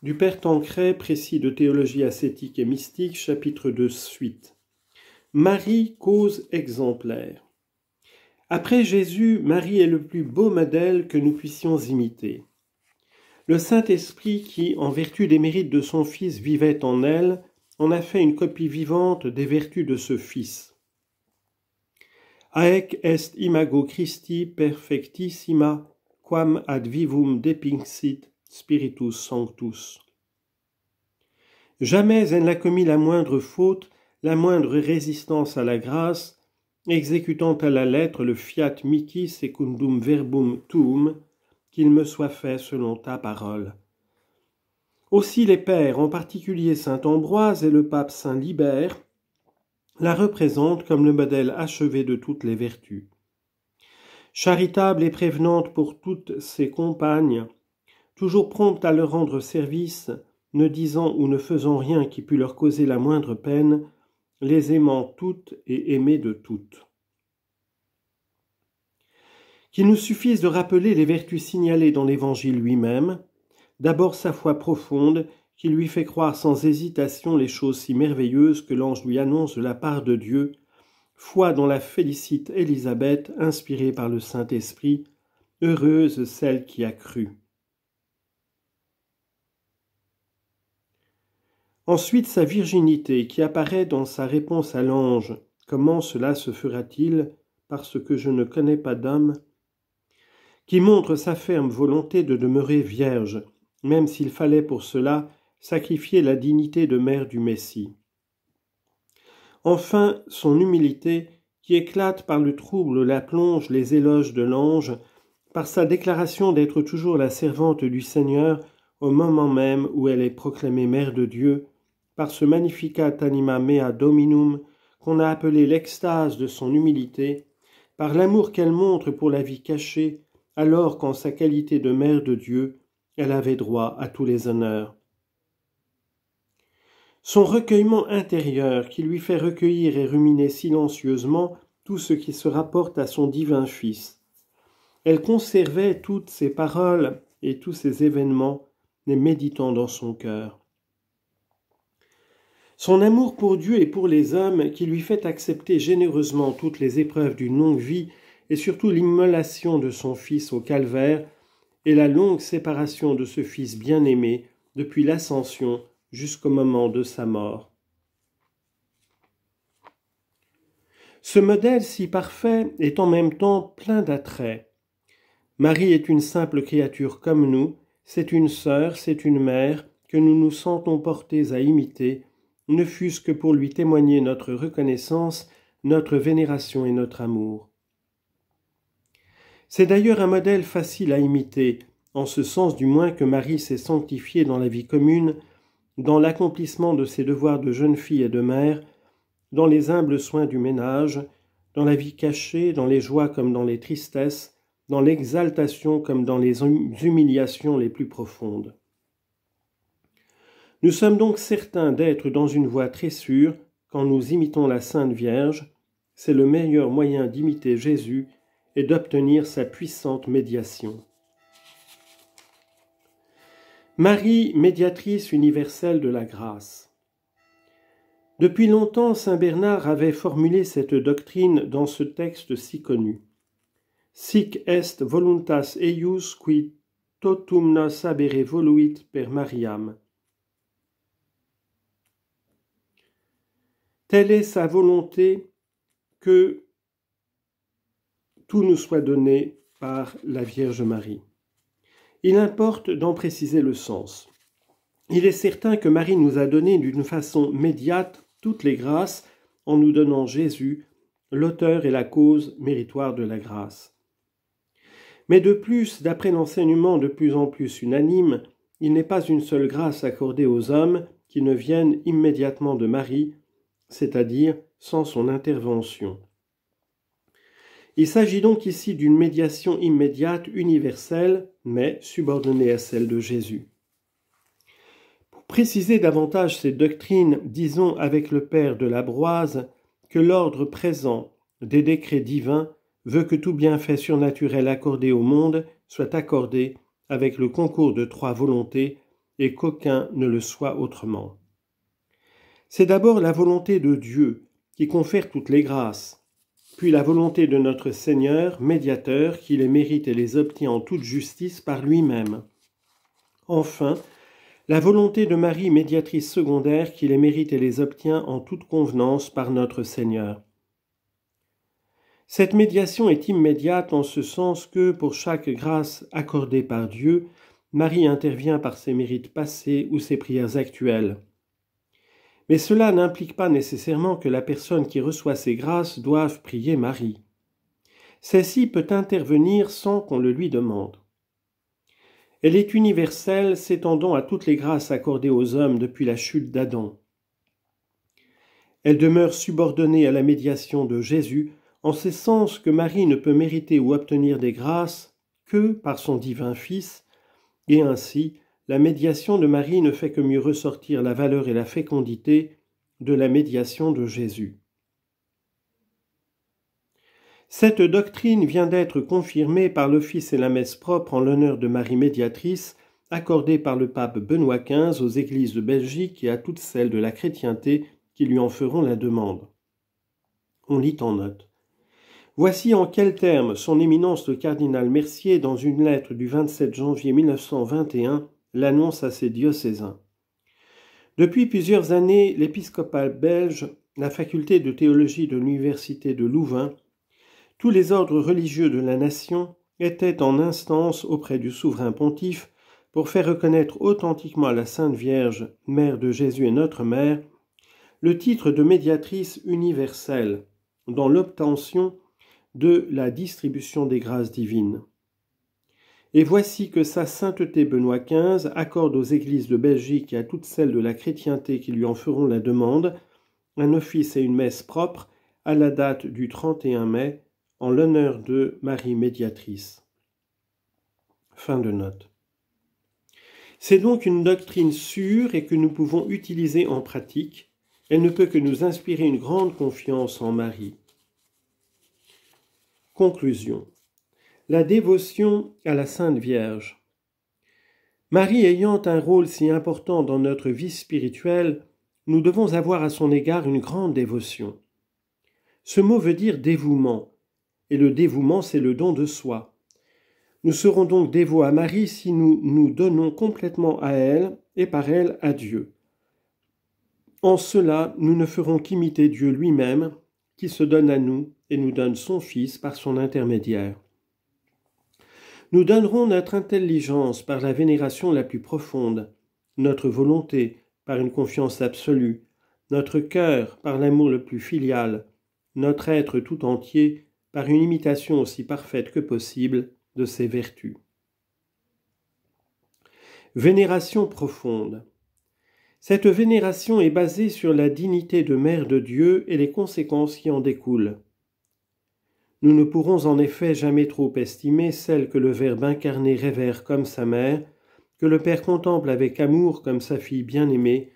Du Père Tancret, précis de théologie ascétique et mystique, chapitre 2, suite. Marie, cause exemplaire. Après Jésus, Marie est le plus beau modèle que nous puissions imiter. Le Saint-Esprit, qui, en vertu des mérites de son Fils, vivait en elle, en a fait une copie vivante des vertus de ce Fils. Aec est imago Christi perfectissima, quam ad vivum depinxit Spiritus Sanctus. Jamais elle n'a commis la moindre faute, la moindre résistance à la grâce, exécutant à la lettre le fiat mihi secundum verbum tuum, qu'il me soit fait selon ta parole. Aussi les pères, en particulier saint Ambroise et le pape saint Libère, la représentent comme le modèle achevé de toutes les vertus. Charitable et prévenante pour toutes ses compagnes, toujours prompte à leur rendre service, ne disant ou ne faisant rien qui pût leur causer la moindre peine, les aimant toutes et aimées de toutes. Qu'il nous suffise de rappeler les vertus signalées dans l'Évangile lui-même, d'abord sa foi profonde qui lui fait croire sans hésitation les choses si merveilleuses que l'ange lui annonce de la part de Dieu, foi dont la félicite Élisabeth, inspirée par le Saint-Esprit, heureuse celle qui a cru. Ensuite, sa virginité qui apparaît dans sa réponse à l'ange. Comment cela se fera-t-il Parce que je ne connais pas d'homme. Qui montre sa ferme volonté de demeurer vierge, même s'il fallait pour cela sacrifier la dignité de mère du Messie. Enfin, son humilité qui éclate par le trouble, la plonge, les éloges de l'ange, par sa déclaration d'être toujours la servante du Seigneur au moment même où elle est proclamée mère de Dieu, par ce magnificat anima mea dominum qu'on a appelé l'extase de son humilité, par l'amour qu'elle montre pour la vie cachée, alors qu'en sa qualité de mère de Dieu, elle avait droit à tous les honneurs. Son recueillement intérieur qui lui fait recueillir et ruminer silencieusement tout ce qui se rapporte à son divin Fils. Elle conservait toutes ses paroles et tous ses événements, les méditant dans son cœur. Son amour pour Dieu et pour les hommes, qui lui fait accepter généreusement toutes les épreuves d'une longue vie, et surtout l'immolation de son Fils au calvaire, et la longue séparation de ce Fils bien-aimé depuis l'ascension jusqu'au moment de sa mort. Ce modèle si parfait est en même temps plein d'attraits. Marie est une simple créature comme nous, c'est une sœur, c'est une mère que nous nous sentons portés à imiter ne fût-ce que pour lui témoigner notre reconnaissance, notre vénération et notre amour. C'est d'ailleurs un modèle facile à imiter, en ce sens du moins que Marie s'est sanctifiée dans la vie commune, dans l'accomplissement de ses devoirs de jeune fille et de mère, dans les humbles soins du ménage, dans la vie cachée, dans les joies comme dans les tristesses, dans l'exaltation comme dans les hum-, humiliations les plus profondes. Nous sommes donc certains d'être dans une voie très sûre quand nous imitons la Sainte Vierge, c'est le meilleur moyen d'imiter Jésus et d'obtenir sa puissante médiation. Marie, médiatrice universelle de la grâce. Depuis longtemps, Saint Bernard avait formulé cette doctrine dans ce texte si connu. Sic est voluntas eius qui totum nos voluit per Mariam. Telle est sa volonté que tout nous soit donné par la Vierge Marie. Il importe d'en préciser le sens. Il est certain que Marie nous a donné d'une façon médiate toutes les grâces en nous donnant Jésus, l'auteur et la cause méritoire de la grâce. Mais de plus, d'après l'enseignement de plus en plus unanime, il n'est pas une seule grâce accordée aux hommes qui ne viennent immédiatement de Marie, c'est-à-dire sans son intervention. Il s'agit donc ici d'une médiation immédiate, universelle, mais subordonnée à celle de Jésus. Pour préciser davantage cette doctrine, disons avec le Père de la Broise que l'ordre présent des décrets divins veut que tout bienfait surnaturel accordé au monde soit accordé avec le concours de trois volontés et qu'aucun ne le soit autrement. C'est d'abord la volonté de Dieu qui confère toutes les grâces, puis la volonté de notre Seigneur, médiateur, qui les mérite et les obtient en toute justice par lui-même. Enfin, la volonté de Marie, médiatrice secondaire, qui les mérite et les obtient en toute convenance par notre Seigneur. Cette médiation est immédiate en ce sens que, pour chaque grâce accordée par Dieu, Marie intervient par ses mérites passés ou ses prières actuelles. Mais cela n'implique pas nécessairement que la personne qui reçoit ces grâces doive prier Marie. Celle-ci peut intervenir sans qu'on le lui demande. Elle est universelle, s'étendant à toutes les grâces accordées aux hommes depuis la chute d'Adam. Elle demeure subordonnée à la médiation de Jésus, en ce sens que Marie ne peut mériter ou obtenir des grâces que par son divin Fils, et ainsi la médiation de Marie ne fait que mieux ressortir la valeur et la fécondité de la médiation de Jésus. Cette doctrine vient d'être confirmée par l'office et la messe propre en l'honneur de Marie médiatrice accordée par le pape Benoît XV aux églises de Belgique et à toutes celles de la chrétienté qui lui en feront la demande. On lit en note. Voici en quels termes son éminence le cardinal Mercier, dans une lettre du 27 janvier 1921, l'annonce à ses diocésains. Depuis plusieurs années, l'épiscopal belge, la faculté de théologie de l'université de Louvain, tous les ordres religieux de la nation étaient en instance auprès du souverain pontife pour faire reconnaître authentiquement à la Sainte Vierge, Mère de Jésus et notre Mère, le titre de médiatrice universelle dans l'obtention de la distribution des grâces divines. Et voici que sa sainteté Benoît XV accorde aux églises de Belgique et à toutes celles de la chrétienté qui lui en feront la demande un office et une messe propres à la date du 31 mai en l'honneur de Marie médiatrice. Fin de note. C'est donc une doctrine sûre et que nous pouvons utiliser en pratique. Elle ne peut que nous inspirer une grande confiance en Marie. Conclusion la dévotion à la Sainte Vierge. Marie ayant un rôle si important dans notre vie spirituelle, nous devons avoir à son égard une grande dévotion. Ce mot veut dire dévouement, et le dévouement c'est le don de soi. Nous serons donc dévots à Marie si nous nous donnons complètement à elle et par elle à Dieu. En cela, nous ne ferons qu'imiter Dieu lui-même, qui se donne à nous et nous donne son Fils par son intermédiaire. Nous donnerons notre intelligence par la vénération la plus profonde, notre volonté par une confiance absolue, notre cœur par l'amour le plus filial, notre être tout entier par une imitation aussi parfaite que possible de ses vertus. Vénération profonde. Cette vénération est basée sur la dignité de Mère de Dieu et les conséquences qui en découlent. Nous ne pourrons en effet jamais trop estimer celle que le Verbe incarné révère comme sa mère, que le Père contemple avec amour comme sa fille bien-aimée,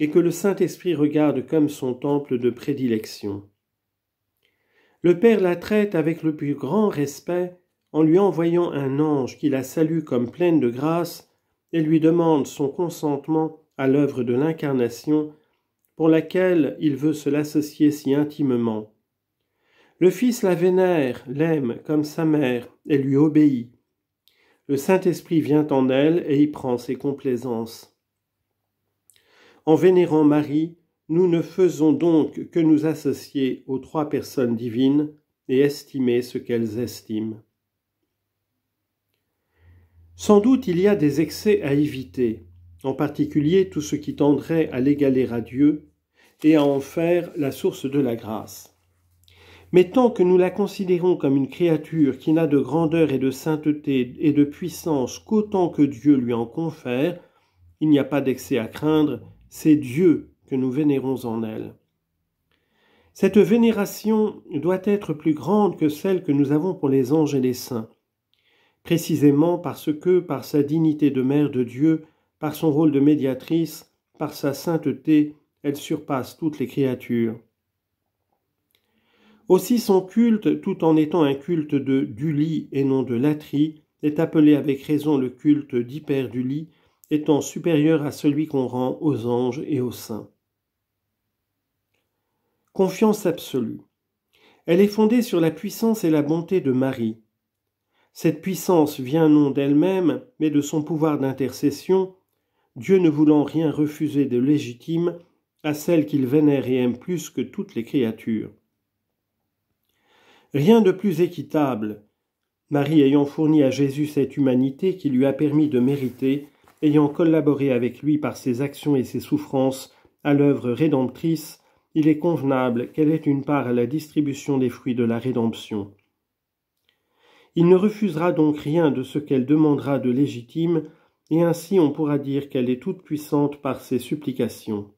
et que le Saint-Esprit regarde comme son temple de prédilection. Le Père la traite avec le plus grand respect en lui envoyant un ange qui la salue comme pleine de grâce et lui demande son consentement à l'œuvre de l'incarnation pour laquelle il veut se l'associer si intimement. Le Fils la vénère, l'aime comme sa mère, et lui obéit. Le Saint-Esprit vient en elle et y prend ses complaisances. En vénérant Marie, nous ne faisons donc que nous associer aux trois personnes divines et estimer ce qu'elles estiment. Sans doute il y a des excès à éviter, en particulier tout ce qui tendrait à l'égaler à Dieu et à en faire la source de la grâce. Mais tant que nous la considérons comme une créature qui n'a de grandeur et de sainteté et de puissance qu'autant que Dieu lui en confère, il n'y a pas d'excès à craindre, c'est Dieu que nous vénérons en elle. Cette vénération doit être plus grande que celle que nous avons pour les anges et les saints, précisément parce que, par sa dignité de mère de Dieu, par son rôle de médiatrice, par sa sainteté, elle surpasse toutes les créatures. Aussi son culte, tout en étant un culte de lit » et non de Latrie, est appelé avec raison le culte d'hyper-du-lit, étant supérieur à celui qu'on rend aux anges et aux saints. Confiance absolue. Elle est fondée sur la puissance et la bonté de Marie. Cette puissance vient non d'elle-même, mais de son pouvoir d'intercession, Dieu ne voulant rien refuser de légitime à celle qu'il vénère et aime plus que toutes les créatures. Rien de plus équitable. Marie ayant fourni à Jésus cette humanité qui lui a permis de mériter, ayant collaboré avec lui par ses actions et ses souffrances à l'œuvre rédemptrice, il est convenable qu'elle ait une part à la distribution des fruits de la rédemption. Il ne refusera donc rien de ce qu'elle demandera de légitime, et ainsi on pourra dire qu'elle est toute puissante par ses supplications.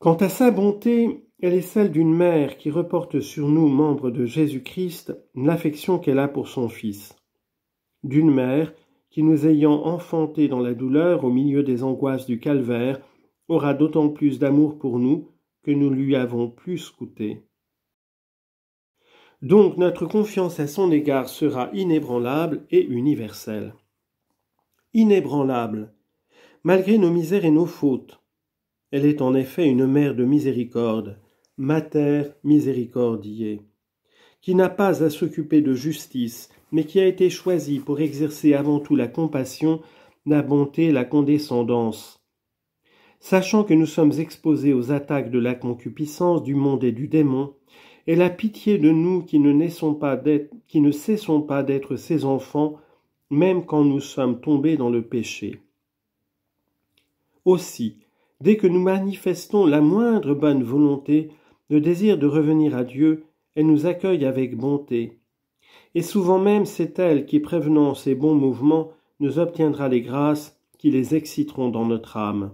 Quant à sa bonté, elle est celle d'une mère qui reporte sur nous, membres de Jésus-Christ, l'affection qu'elle a pour son Fils. D'une mère qui, nous ayant enfantés dans la douleur au milieu des angoisses du calvaire, aura d'autant plus d'amour pour nous que nous lui avons plus coûté. Donc notre confiance à son égard sera inébranlable et universelle. Inébranlable, malgré nos misères et nos fautes, elle est en effet une mère de miséricorde, mater miséricordiae, qui n'a pas à s'occuper de justice, mais qui a été choisie pour exercer avant tout la compassion, la bonté, la condescendance. Sachant que nous sommes exposés aux attaques de la concupiscence, du monde et du démon, elle a pitié de nous qui ne, naissons pas qui ne cessons pas d'être ses enfants, même quand nous sommes tombés dans le péché. Aussi, Dès que nous manifestons la moindre bonne volonté, le désir de revenir à Dieu, elle nous accueille avec bonté. Et souvent même c'est elle qui, prévenant ces bons mouvements, nous obtiendra les grâces qui les exciteront dans notre âme.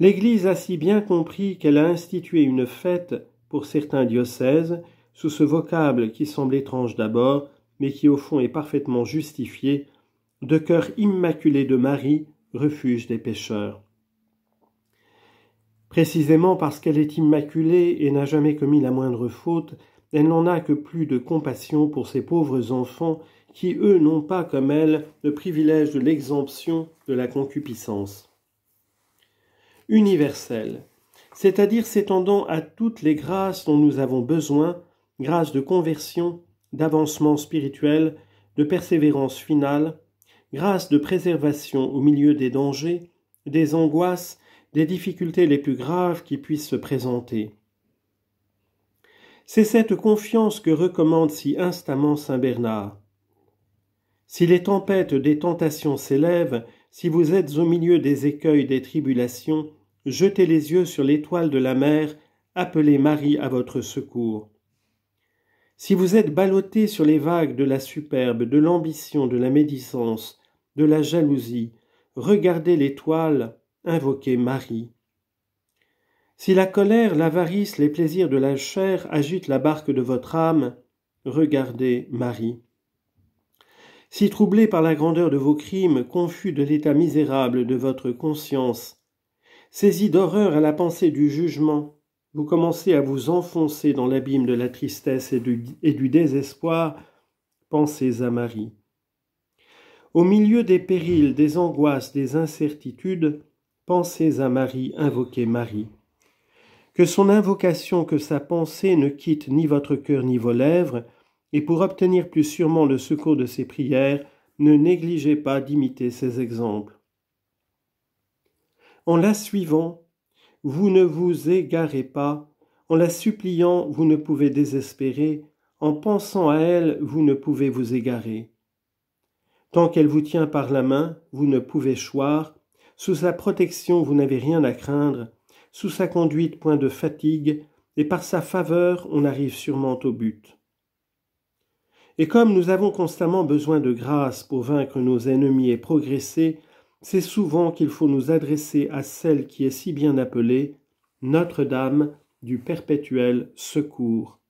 L'Église a si bien compris qu'elle a institué une fête pour certains diocèses, sous ce vocable qui semble étrange d'abord, mais qui au fond est parfaitement justifié, de cœur immaculé de Marie refuge des pécheurs. Précisément parce qu'elle est immaculée et n'a jamais commis la moindre faute, elle n'en a que plus de compassion pour ces pauvres enfants qui, eux, n'ont pas comme elle le privilège de l'exemption de la concupiscence. Universelle, c'est-à-dire s'étendant à toutes les grâces dont nous avons besoin, grâces de conversion, d'avancement spirituel, de persévérance finale, grâce de préservation au milieu des dangers, des angoisses, des difficultés les plus graves qui puissent se présenter. C'est cette confiance que recommande si instamment Saint Bernard. Si les tempêtes des tentations s'élèvent, si vous êtes au milieu des écueils des tribulations, jetez les yeux sur l'étoile de la mer, appelez Marie à votre secours. Si vous êtes ballotté sur les vagues de la superbe, de l'ambition, de la médisance, de la jalousie, regardez l'étoile, invoquez Marie. Si la colère, l'avarice, les plaisirs de la chair agitent la barque de votre âme, regardez Marie. Si troublé par la grandeur de vos crimes, confus de l'état misérable de votre conscience, saisi d'horreur à la pensée du jugement, vous commencez à vous enfoncer dans l'abîme de la tristesse et du, désespoir, pensez à Marie. Au milieu des périls, des angoisses, des incertitudes, pensez à Marie, invoquez Marie. Que son invocation, que sa pensée ne quitte ni votre cœur ni vos lèvres, et pour obtenir plus sûrement le secours de ses prières, ne négligez pas d'imiter ses exemples. En la suivant, vous ne vous égarez pas, en la suppliant vous ne pouvez désespérer, en pensant à elle vous ne pouvez vous égarer. Tant qu'elle vous tient par la main, vous ne pouvez choir, sous sa protection vous n'avez rien à craindre, sous sa conduite point de fatigue, et par sa faveur on arrive sûrement au but. Et comme nous avons constamment besoin de grâce pour vaincre nos ennemis et progresser, c'est souvent qu'il faut nous adresser à celle qui est si bien appelée Notre-Dame du perpétuel secours,